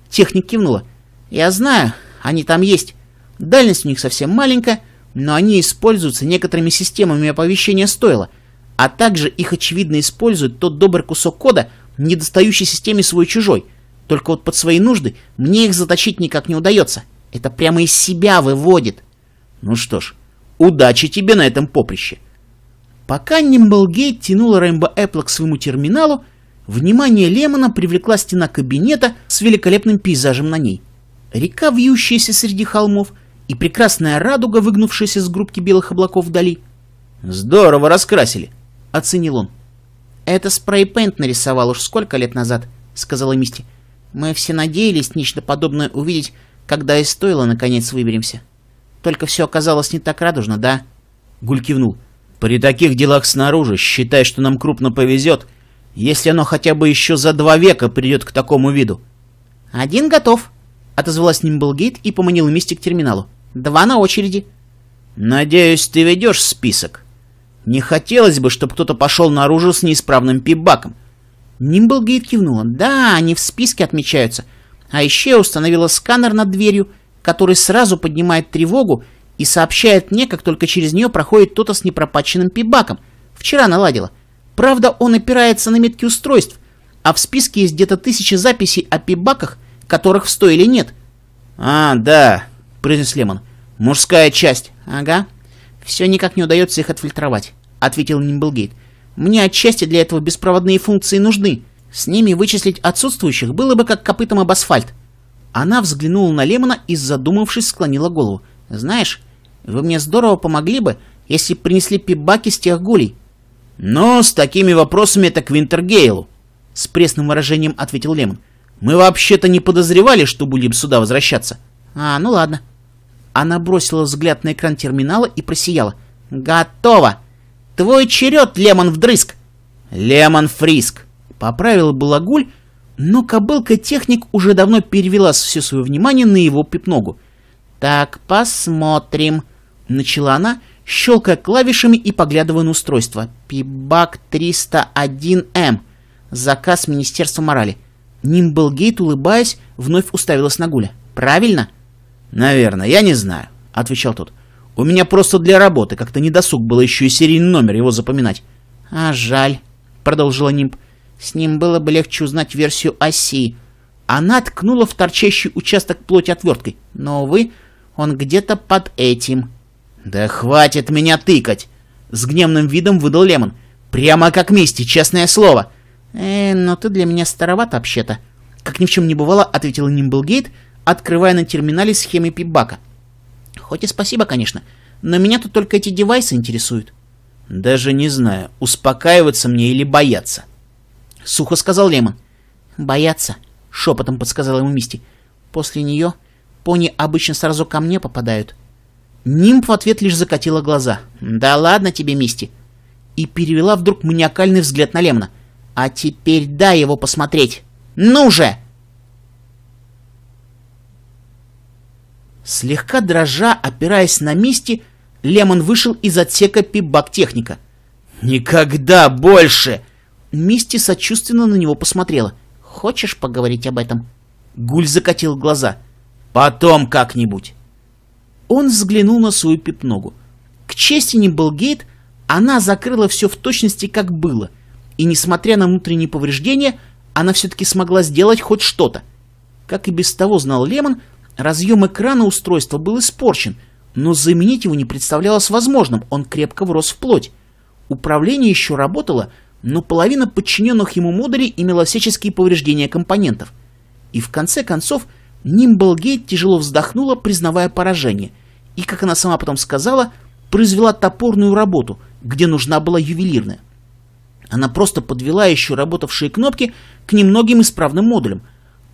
Техник кивнула. Я знаю, они там есть. Дальность у них совсем маленькая, но они используются некоторыми системами оповещения стойла — а также их очевидно используют тот добрый кусок кода, недостающий системе свой-чужой. Только вот под свои нужды мне их заточить никак не удается. Это прямо из себя выводит. Ну что ж, удачи тебе на этом поприще. Пока Нимблгейт тянул Рэмбо Эппла к своему терминалу, внимание Лемона привлекла стена кабинета с великолепным пейзажем на ней. Река, вьющаяся среди холмов, и прекрасная радуга, выгнувшаяся с группки белых облаков вдали. «Здорово раскрасили!» — оценил он. «Это спрей-пейнт нарисовал уж сколько лет назад», — сказала Мисти. «Мы все надеялись нечто подобное увидеть, когда и стоило наконец выберемся. Только все оказалось не так радужно, да?» Гуль кивнул. «При таких делах снаружи, считай, что нам крупно повезет, если оно хотя бы еще за два века придет к такому виду». «Один готов», — отозвалась Нимблгейт и поманила Мисти к терминалу. «Два на очереди». «Надеюсь, ты ведешь список?» Не хотелось бы, чтобы кто-то пошел наружу с неисправным пибаком. Нимблгейт кивнула. Да, они в списке отмечаются. А еще установила сканер над дверью, который сразу поднимает тревогу и сообщает мне, как только через нее проходит кто-то с непропаченным пибаком. Вчера наладила. Правда, он опирается на метки устройств, а в списке есть где-то тысячи записей о пибаках, которых в стойле нет. «А, да», — произнес Лемон. «Мужская часть». «Ага. Все никак не удается их отфильтровать». — ответил Нимблгейт. «Мне отчасти для этого беспроводные функции нужны. С ними вычислить отсутствующих было бы как копытом об асфальт». Она взглянула на Лемона и, задумавшись, склонила голову. «Знаешь, вы мне здорово помогли бы, если принесли пибаки с тех гулей». «Но «Ну, с такими вопросами это к Винтергейлу», — с пресным выражением ответил Лемон. «Мы вообще-то не подозревали, что будем сюда возвращаться». «А, ну ладно». Она бросила взгляд на экран терминала и просияла. «Готово!» «Твой черед, Лемон вдрызг!» «Лемон фриск!» — поправил балагуль, но кобылка-техник уже давно перевела все свое внимание на его пипногу. «Так, посмотрим», — начала она, щелкая клавишами и поглядывая на устройство. «Пибак 301М. Заказ Министерства морали». Нимблгейт, улыбаясь, вновь уставилась на Гуля. «Правильно?» «Наверное, я не знаю», — отвечал тот. У меня просто для работы как-то недосуг было еще и серийный номер его запоминать. — А жаль, — продолжила Нимб. — С ним было бы легче узнать версию оси. Она ткнула в торчащий участок плоти отверткой. Но, увы, он где-то под этим. — Да хватит меня тыкать! — с гневным видом выдал Лемон. — Прямо как Мисти, честное слово! — Э, но ты для меня староват вообще-то. Как ни в чем не бывало, — ответил Нимблгейт, открывая на терминале схемы пипбака. — Хоть и спасибо, конечно, но меня тут только эти девайсы интересуют. Даже не знаю, успокаиваться мне или бояться. Сухо сказал Лемон. Бояться, шепотом подсказал ему Мисти. После нее пони обычно сразу ко мне попадают. Нимф в ответ лишь закатила глаза. «Да ладно тебе, Мисти!» И перевела вдруг маниакальный взгляд на Лемна. «А теперь дай его посмотреть! Ну же!» Слегка дрожа, опираясь на Мисти, Лемон вышел из отсека пип-бак-техника. «Никогда больше!» Мисти сочувственно на него посмотрела. «Хочешь поговорить об этом?» Гуль закатил глаза. «Потом как-нибудь!» Он взглянул на свою пипногу. К чести не Нимблгейт, она закрыла все в точности, как было. И несмотря на внутренние повреждения, она все-таки смогла сделать хоть что-то. Как и без того знал Лемон, Разъем экрана устройства был испорчен, но заменить его не представлялось возможным, он крепко врос в плоть. Управление еще работало, но половина подчиненных ему модулей имела всяческие повреждения компонентов. И в конце концов Нимблгейт тяжело вздохнула, признавая поражение, и, как она сама потом сказала, произвела топорную работу, где нужна была ювелирная. Она просто подвела еще работавшие кнопки к немногим исправным модулям,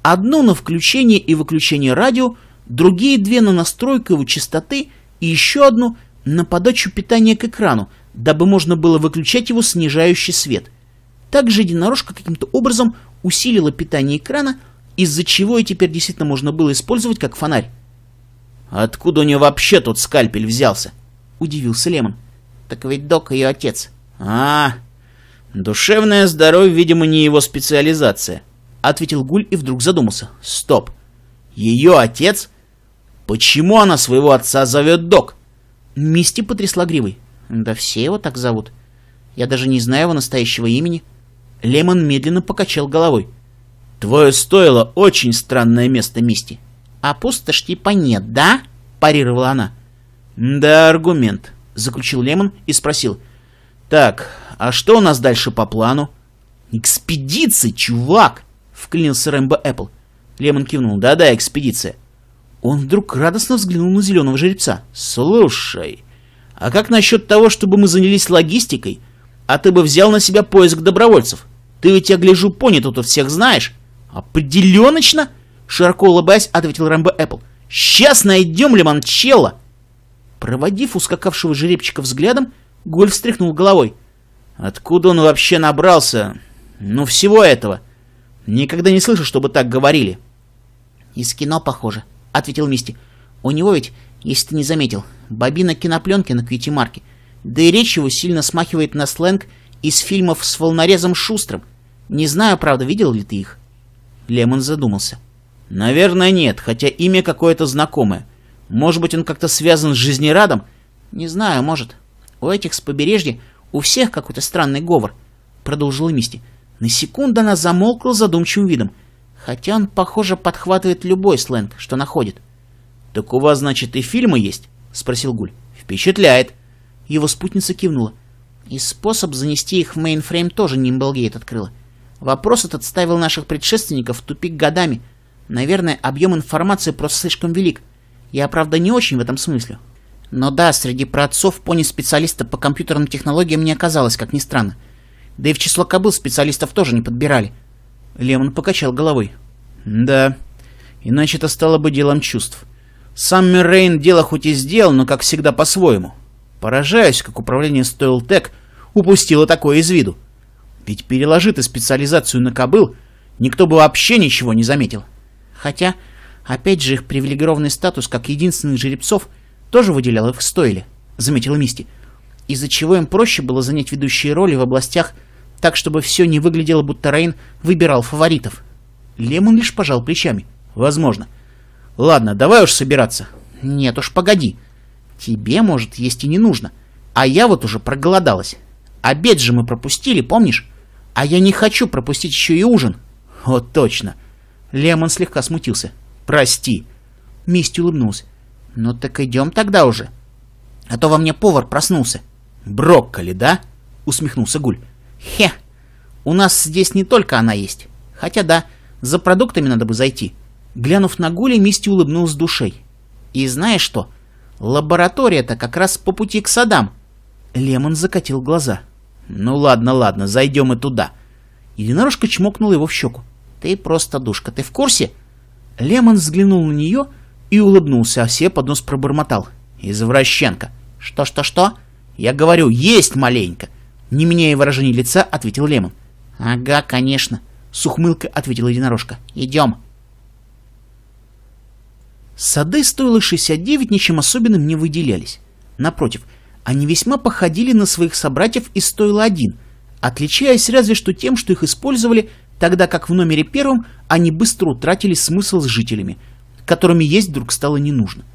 Одну на включение и выключение радио, другие две на настройку его частоты и еще одну на подачу питания к экрану, дабы можно было выключать его снижающий свет. Также единорожка каким-то образом усилила питание экрана, из-за чего и теперь действительно можно было использовать как фонарь. «Откуда у нее вообще тот скальпель взялся?» — удивился Лемон. «Так ведь Док ее отец». «А, душевное здоровье, видимо, не его специализация ответил Гуль и вдруг задумался. Стоп. Ее отец? Почему она своего отца зовет Док? Мисти потрясла гривой. Да все его так зовут. Я даже не знаю его настоящего имени. Лемон медленно покачал головой. Твое стоило очень странное место, Мисти. А пустошь типа нет, да? Парировала она. Да, аргумент, заключил Лемон и спросил. Так, а что у нас дальше по плану? Экспедиция, чувак! вклинился Рэмбо Эппл. Лемон кивнул. «Да-да, экспедиция». Он вдруг радостно взглянул на зеленого жеребца. «Слушай, а как насчет того, чтобы мы занялись логистикой, а ты бы взял на себя поиск добровольцев? Ты ведь, я гляжу, пони тут всех знаешь». «Определеночно?» — широко улыбаясь, ответил Рэмбо Эппл. «Сейчас найдем Лимончелло!» Проводив ускакавшего жеребчика взглядом, Гольф встряхнул головой. «Откуда он вообще набрался? Ну, всего этого!» Никогда не слышу, чтобы так говорили. Из кино похоже, ответил Мисти. У него ведь, если ты не заметил, бобина кинопленки на кьюти-марке. Да и речь его сильно смахивает на сленг из фильмов с волнорезом Шустрым. Не знаю, правда, видел ли ты их? Лемон задумался. Наверное, нет, хотя имя какое-то знакомое. Может быть, он как-то связан с жизнерадом? Не знаю, может. У этих с побережья у всех какой-то странный говор, продолжил Мисти. — на секунду она замолкла задумчивым видом, хотя он, похоже, подхватывает любой сленг, что находит. «Так у вас, значит, и фильмы есть?» — спросил Гуль. «Впечатляет!» Его спутница кивнула. И способ занести их в мейнфрейм тоже Нимблгейт открыла. Вопрос этот ставил наших предшественников в тупик годами. Наверное, объем информации просто слишком велик. Я, правда, не очень в этом смысле. Но да, среди праотцов пони специалиста по компьютерным технологиям не оказалось, как ни странно. Да и в число кобыл специалистов тоже не подбирали. Лемон покачал головой. Да, иначе это стало бы делом чувств. Сам Мюррейн дело хоть и сделал, но как всегда по-своему. Поражаюсь, как управление Стоилтек упустило такое из виду. Ведь переложи ты специализацию на кобыл, никто бы вообще ничего не заметил. Хотя, опять же, их привилегированный статус как единственных жеребцов тоже выделял их в стойле, заметила Мисти, из-за чего им проще было занять ведущие роли в областях так, чтобы все не выглядело, будто Рейн выбирал фаворитов. Лемон лишь пожал плечами. Возможно. Ладно, давай уж собираться. Нет уж, погоди. Тебе, может, есть и не нужно. А я вот уже проголодалась. Обед же мы пропустили, помнишь? А я не хочу пропустить еще и ужин. Вот точно. Лемон слегка смутился. Прости. Мисти улыбнулся. Ну так идем тогда уже. А то во мне повар проснулся. Брокколи, да? Усмехнулся Гуль. Хе, у нас здесь не только она есть. Хотя да, за продуктами надо бы зайти. Глянув на Гули, Мисти улыбнулся душой. И знаешь что? Лаборатория-то как раз по пути к садам. Лемон закатил глаза. Ну ладно, ладно, зайдем и туда. Единорожка чмокнула его в щеку. Ты просто душка, ты в курсе? Лемон взглянул на нее и улыбнулся, а все под нос пробормотал. Извращенка. Что-что-что? Я говорю, есть маленько. Не меняя выражения лица, ответил Лемон. «Ага, конечно», — с ухмылкой ответила единорожка. «Идем». Сады стоило 69 ничем особенным не выделялись. Напротив, они весьма походили на своих собратьев и стоило один, отличаясь разве что тем, что их использовали, тогда как в номере первом они быстро утратили смысл с жителями, которыми есть вдруг стало не нужно.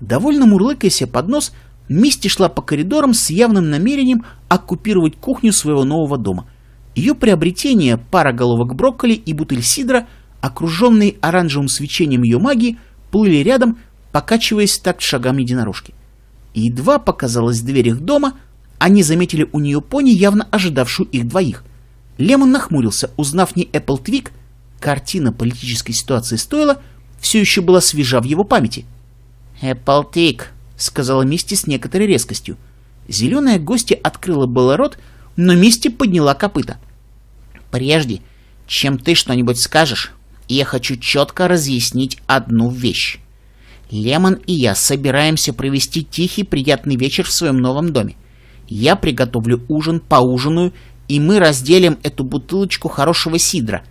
Довольно мурлыкая себе под нос, Мисти шла по коридорам с явным намерением оккупировать кухню своего нового дома. Ее приобретение, пара головок брокколи и бутыль сидра, окруженные оранжевым свечением ее магии, плыли рядом, покачиваясь так шагами единорожки. Едва показалась дверь их дома, они заметили у нее пони, явно ожидавшую их двоих. Лемон нахмурился, узнав не Эппл Твик, картина политической ситуации стоила, все еще была свежа в его памяти. «Эппл Твик», — сказала Мисти с некоторой резкостью. Зеленая гостья открыла было рот, но Мисти подняла копыта. «Прежде, чем ты что-нибудь скажешь, я хочу четко разъяснить одну вещь. Лемон и я собираемся провести тихий приятный вечер в своем новом доме. Я приготовлю ужин, поужинаю, и мы разделим эту бутылочку хорошего сидра».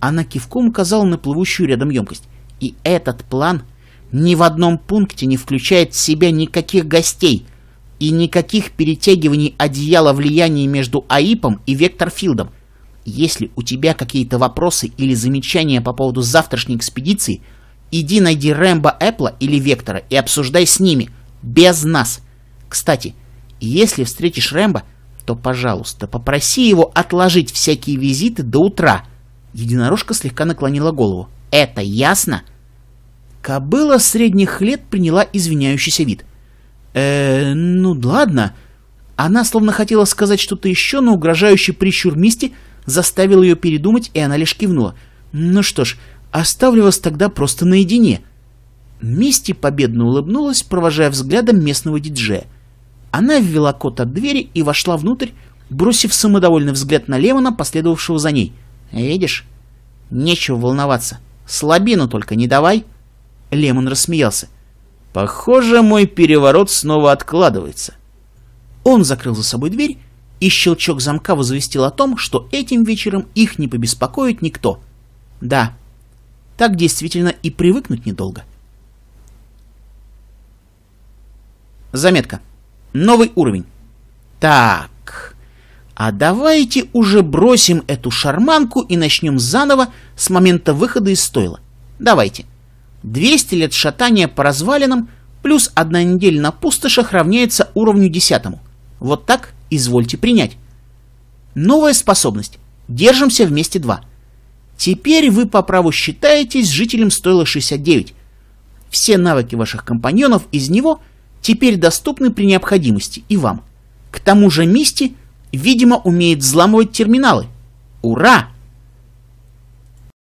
Она кивком указала на плывущую рядом емкость. «И этот план ни в одном пункте не включает в себя никаких гостей и никаких перетягиваний одеяла влияния между АИПом и Векторфилдом. Если у тебя какие-то вопросы или замечания по поводу завтрашней экспедиции, иди найди Рэмбо Эппла или Вектора и обсуждай с ними, без нас. Кстати, если встретишь Рэмбо, то, пожалуйста, попроси его отложить всякие визиты до утра. Единорожка слегка наклонила голову. Это ясно? — Кобыла средних лет приняла извиняющийся вид. э ну ладно. Она словно хотела сказать что-то еще, но угрожающий прищур Мисти заставил ее передумать, и она лишь кивнула. Ну что ж, оставлю вас тогда просто наедине. Мисти победно улыбнулась, провожая взглядом местного диджея. Она ввела код от двери и вошла внутрь, бросив самодовольный взгляд на Левана, последовавшего за ней. «Видишь? Нечего волноваться. Слабину только не давай!» Лемон рассмеялся. «Похоже, мой переворот снова откладывается». Он закрыл за собой дверь, и щелчок замка возвестил о том, что этим вечером их не побеспокоит никто. Да, так действительно и привыкнуть недолго. Заметка. Новый уровень. Так, а давайте уже бросим эту шарманку и начнем заново с момента выхода из стойла. Давайте. Давайте. 200 лет шатания по развалинам плюс одна неделя на пустошах равняется уровню десятому. Вот так извольте принять. Новая способность. Держимся вместе 2. Теперь вы по праву считаетесь жителем стойла 69. Все навыки ваших компаньонов из него теперь доступны при необходимости и вам. К тому же Мисти, видимо, умеет взламывать терминалы. Ура!